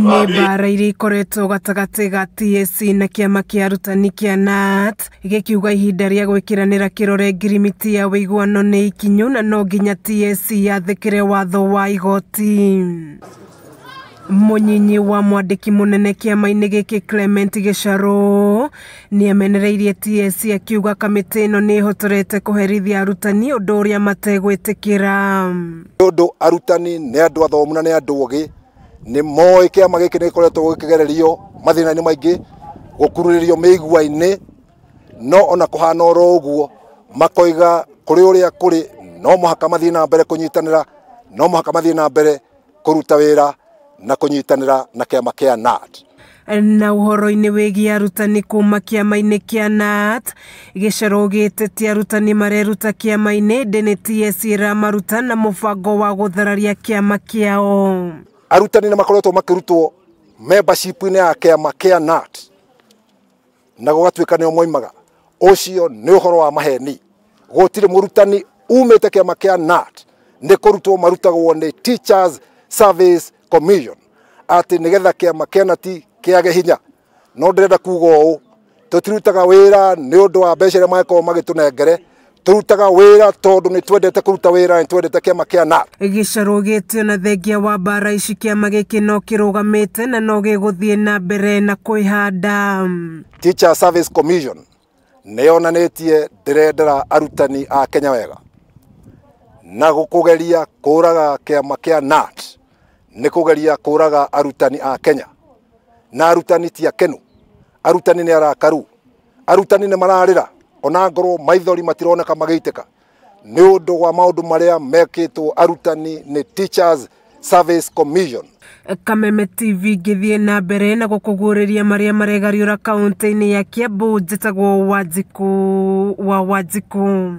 mbara iria ikoretwo gatagatĩ ga TSC na kĩama kĩa arutani kĩa KNUT gĩkiuga ihinda rĩa gwĩkĩranĩra kĩrore ngirimiti ya ũiguano nĩ ikinyu na no nginya TSC yathĩkĩre watho wa igoti mũnyinyi wa mwandĩki mũnene kĩama-inĩ gĩkĩ Clement Gĩcarũ amenereirie TSC akiuga kamĩtĩ ĩno nĩ ĩhotorete kũherithia arutani ũndũ ũrĩa mategwĩtĩkĩra nĩ ũndũ arutani nĩ andũ athomu na nĩ andũ ogĩ nä moä kä ama gä kä nä gä koretwo gä kä gererio mathä na-inä maingä gå rio mä igua-inä no ona kå hana å guo makoiga kå rä å rä a kå rä no må haka mathiä na mbere kå nyitanä ra no må haka mathiä na mbere kå ruta wä ra na kå nyitanä ra na kä ama kä a nat na uhoro-ini wigie arutani kuma kiama-ini kia nat gicero ti arutani mareruta kiama-ini ndini tsc ramaruta na mubango wa guthararia kiama kiao arutani nĩmakoretwo makirutwo membership-inĩ ya kĩama kĩa nat na gũgatuĩka nĩo moimaga ũcio ni uhoro wa maheni gũtirĩ mũrutani umĩte kĩama kĩa nat nĩ kũrutwo marutagwo nĩ teachers service commission atĩ nĩgetha kĩama kĩa nati kĩage hinya no ndĩrenda kuuga ũũ tũtirutaga wira ni undu wa mbeca iria magĩkorwo magĩtũnengere turutaga wira tondu ni twendete kuruta wira ni twendete kiama kia na gicaro gitio na thengia wa mbara ici kiama giki no kirugamite na no giguthie na mbere na kwihanda teacher service commission niyonanitie ndirendera arutani a Kenya wega na kugeria kuraga kiama kia NAT ni kugeria kuraga arutani a Kenya na arutani ti akenu arutani ni arakaru arutani ni mararira ona ngorwo maithori matironeka magiteka ni undu wa maundu maria mekitu arutani ni teachers service commission kameme tv githie na mbere na gukuguriria maria maregariura kaunti ni ya kiambu njitagwo wajiku wa wanjiku